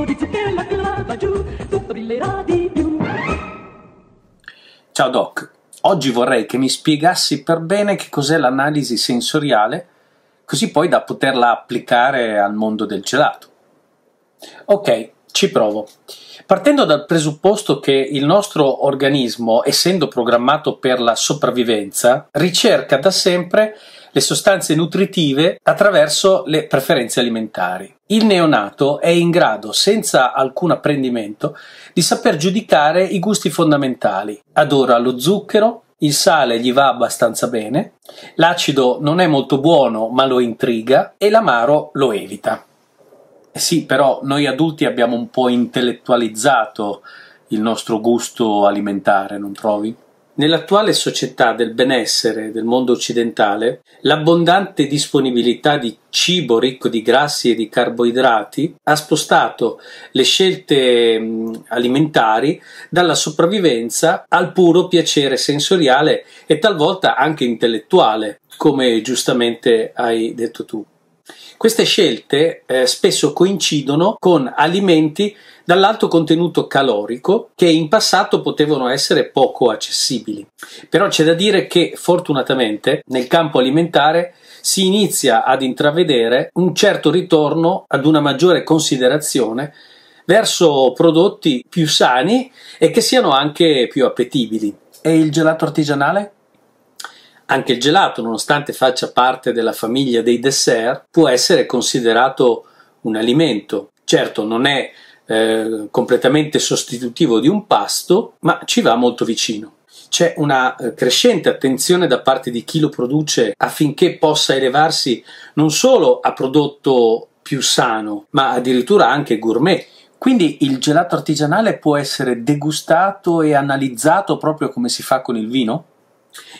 poco di zucchero che la giù, tutto brillerà di più. Ciao Doc, oggi vorrei che mi spiegassi per bene che cos'è l'analisi sensoriale, così poi da poterla applicare al mondo del gelato. Ok, ci provo. Partendo dal presupposto che il nostro organismo, essendo programmato per la sopravvivenza, ricerca da sempre le sostanze nutritive attraverso le preferenze alimentari. Il neonato è in grado, senza alcun apprendimento, di saper giudicare i gusti fondamentali. Adora lo zucchero, il sale gli va abbastanza bene, l'acido non è molto buono ma lo intriga e l'amaro lo evita. Eh sì, però noi adulti abbiamo un po' intellettualizzato il nostro gusto alimentare, non trovi? Nell'attuale società del benessere del mondo occidentale, l'abbondante disponibilità di cibo ricco di grassi e di carboidrati ha spostato le scelte alimentari dalla sopravvivenza al puro piacere sensoriale e talvolta anche intellettuale, come giustamente hai detto tu. Queste scelte eh, spesso coincidono con alimenti dall'alto contenuto calorico che in passato potevano essere poco accessibili. Però c'è da dire che fortunatamente nel campo alimentare si inizia ad intravedere un certo ritorno ad una maggiore considerazione verso prodotti più sani e che siano anche più appetibili. E il gelato artigianale? Anche il gelato, nonostante faccia parte della famiglia dei dessert, può essere considerato un alimento. Certo, non è eh, completamente sostitutivo di un pasto, ma ci va molto vicino. C'è una eh, crescente attenzione da parte di chi lo produce affinché possa elevarsi non solo a prodotto più sano, ma addirittura anche gourmet. Quindi il gelato artigianale può essere degustato e analizzato proprio come si fa con il vino?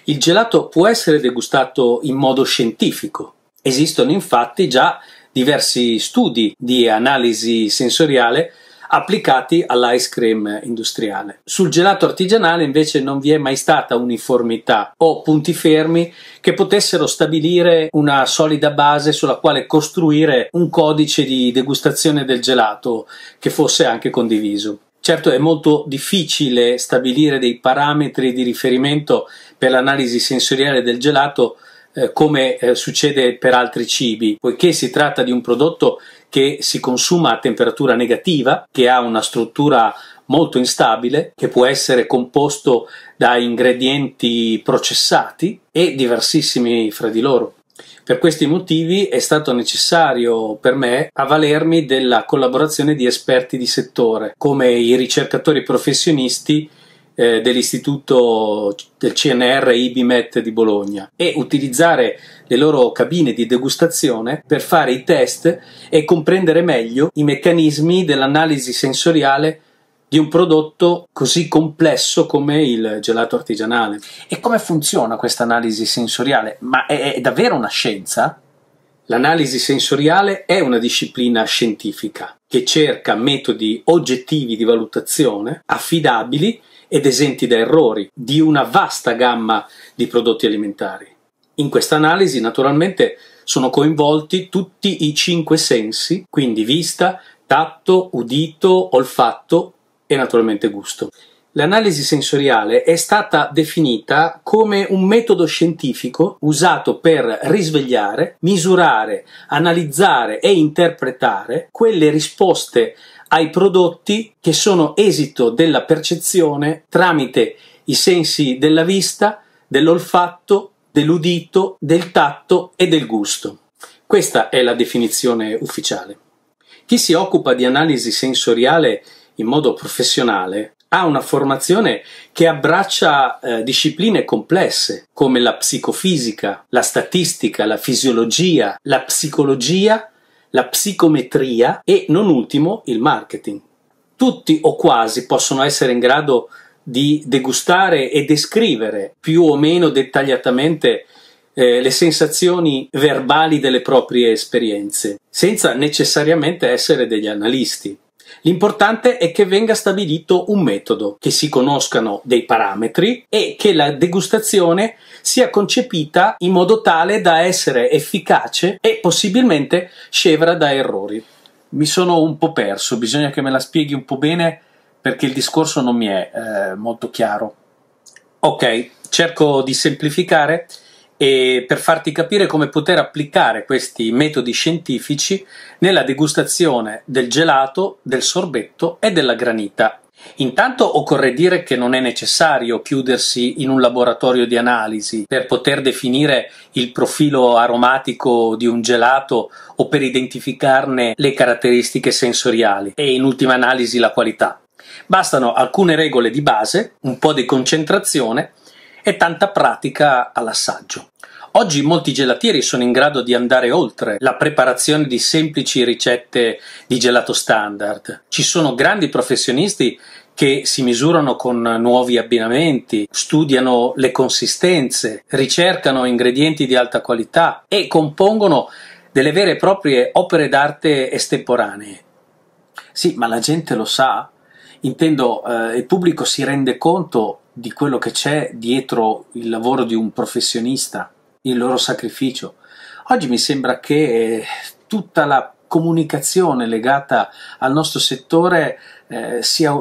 Il gelato può essere degustato in modo scientifico. Esistono infatti già diversi studi di analisi sensoriale applicati all'ice cream industriale. Sul gelato artigianale invece non vi è mai stata uniformità o punti fermi che potessero stabilire una solida base sulla quale costruire un codice di degustazione del gelato che fosse anche condiviso. Certo è molto difficile stabilire dei parametri di riferimento per l'analisi sensoriale del gelato eh, come eh, succede per altri cibi, poiché si tratta di un prodotto che si consuma a temperatura negativa, che ha una struttura molto instabile, che può essere composto da ingredienti processati e diversissimi fra di loro. Per questi motivi è stato necessario per me avvalermi della collaborazione di esperti di settore, come i ricercatori professionisti eh, dell'istituto del CNR IBMET di Bologna e utilizzare le loro cabine di degustazione per fare i test e comprendere meglio i meccanismi dell'analisi sensoriale di un prodotto così complesso come il gelato artigianale. E come funziona questa analisi sensoriale? Ma è, è davvero una scienza? L'analisi sensoriale è una disciplina scientifica che cerca metodi oggettivi di valutazione affidabili ed esenti da errori di una vasta gamma di prodotti alimentari. In questa analisi naturalmente sono coinvolti tutti i cinque sensi, quindi vista, tatto, udito, olfatto, e naturalmente gusto. L'analisi sensoriale è stata definita come un metodo scientifico usato per risvegliare, misurare, analizzare e interpretare quelle risposte ai prodotti che sono esito della percezione tramite i sensi della vista, dell'olfatto, dell'udito, del tatto e del gusto. Questa è la definizione ufficiale. Chi si occupa di analisi sensoriale in modo professionale ha una formazione che abbraccia eh, discipline complesse come la psicofisica, la statistica, la fisiologia, la psicologia, la psicometria e non ultimo il marketing. Tutti o quasi possono essere in grado di degustare e descrivere più o meno dettagliatamente eh, le sensazioni verbali delle proprie esperienze, senza necessariamente essere degli analisti. L'importante è che venga stabilito un metodo, che si conoscano dei parametri e che la degustazione sia concepita in modo tale da essere efficace e possibilmente scevra da errori. Mi sono un po' perso, bisogna che me la spieghi un po' bene perché il discorso non mi è eh, molto chiaro. Ok, cerco di semplificare e per farti capire come poter applicare questi metodi scientifici nella degustazione del gelato, del sorbetto e della granita. Intanto occorre dire che non è necessario chiudersi in un laboratorio di analisi per poter definire il profilo aromatico di un gelato o per identificarne le caratteristiche sensoriali e in ultima analisi la qualità. Bastano alcune regole di base, un po' di concentrazione e tanta pratica all'assaggio. Oggi molti gelatieri sono in grado di andare oltre la preparazione di semplici ricette di gelato standard. Ci sono grandi professionisti che si misurano con nuovi abbinamenti, studiano le consistenze, ricercano ingredienti di alta qualità e compongono delle vere e proprie opere d'arte estemporanee. Sì, ma la gente lo sa? Intendo, eh, il pubblico si rende conto di quello che c'è dietro il lavoro di un professionista, il loro sacrificio. Oggi mi sembra che eh, tutta la comunicazione legata al nostro settore eh, sia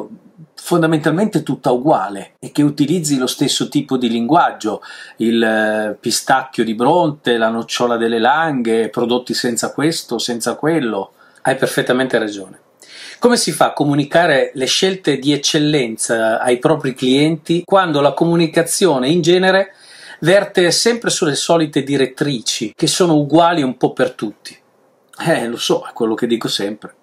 fondamentalmente tutta uguale e che utilizzi lo stesso tipo di linguaggio, il eh, pistacchio di Bronte, la nocciola delle langhe, prodotti senza questo, senza quello. Hai perfettamente ragione. Come si fa a comunicare le scelte di eccellenza ai propri clienti quando la comunicazione in genere verte sempre sulle solite direttrici che sono uguali un po' per tutti? Eh, lo so, è quello che dico sempre.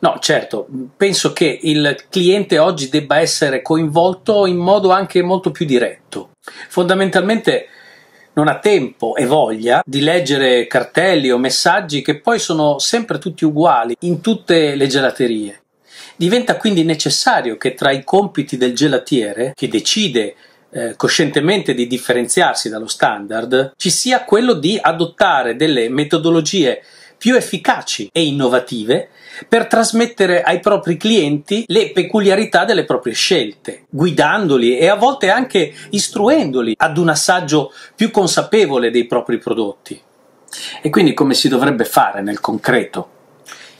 No, certo, penso che il cliente oggi debba essere coinvolto in modo anche molto più diretto. Fondamentalmente non ha tempo e voglia di leggere cartelli o messaggi che poi sono sempre tutti uguali in tutte le gelaterie. Diventa quindi necessario che tra i compiti del gelatiere, che decide eh, coscientemente di differenziarsi dallo standard, ci sia quello di adottare delle metodologie più efficaci e innovative per trasmettere ai propri clienti le peculiarità delle proprie scelte, guidandoli e a volte anche istruendoli ad un assaggio più consapevole dei propri prodotti. E quindi come si dovrebbe fare nel concreto?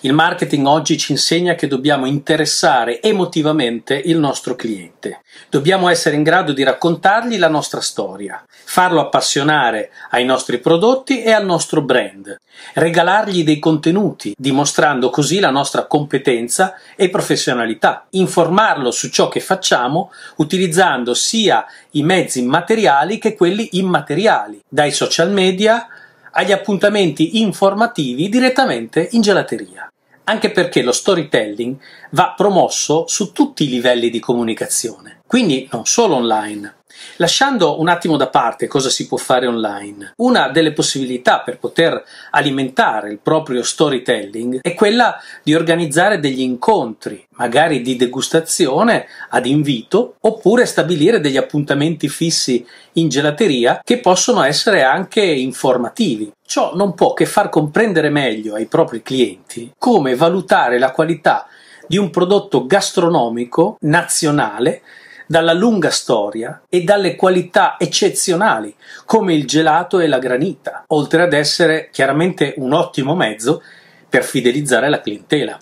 Il marketing oggi ci insegna che dobbiamo interessare emotivamente il nostro cliente. Dobbiamo essere in grado di raccontargli la nostra storia, farlo appassionare ai nostri prodotti e al nostro brand, regalargli dei contenuti, dimostrando così la nostra competenza e professionalità, informarlo su ciò che facciamo utilizzando sia i mezzi materiali che quelli immateriali, dai social media agli appuntamenti informativi direttamente in gelateria, anche perché lo storytelling va promosso su tutti i livelli di comunicazione, quindi non solo online, Lasciando un attimo da parte cosa si può fare online, una delle possibilità per poter alimentare il proprio storytelling è quella di organizzare degli incontri, magari di degustazione ad invito, oppure stabilire degli appuntamenti fissi in gelateria che possono essere anche informativi. Ciò non può che far comprendere meglio ai propri clienti come valutare la qualità di un prodotto gastronomico nazionale dalla lunga storia e dalle qualità eccezionali come il gelato e la granita, oltre ad essere chiaramente un ottimo mezzo per fidelizzare la clientela.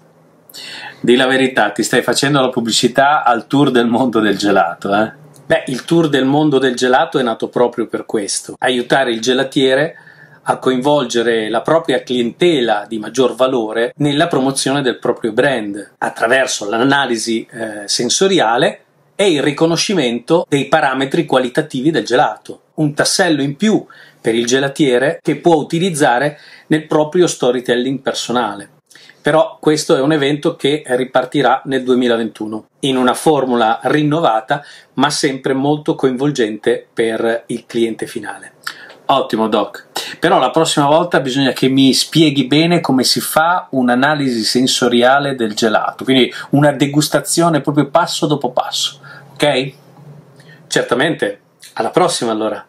Di la verità, ti stai facendo la pubblicità al tour del mondo del gelato, eh? Beh, il tour del mondo del gelato è nato proprio per questo, aiutare il gelatiere a coinvolgere la propria clientela di maggior valore nella promozione del proprio brand attraverso l'analisi eh, sensoriale è il riconoscimento dei parametri qualitativi del gelato, un tassello in più per il gelatiere che può utilizzare nel proprio storytelling personale. Però questo è un evento che ripartirà nel 2021 in una formula rinnovata ma sempre molto coinvolgente per il cliente finale. Ottimo Doc, però la prossima volta bisogna che mi spieghi bene come si fa un'analisi sensoriale del gelato, quindi una degustazione proprio passo dopo passo ok? Certamente, alla prossima allora!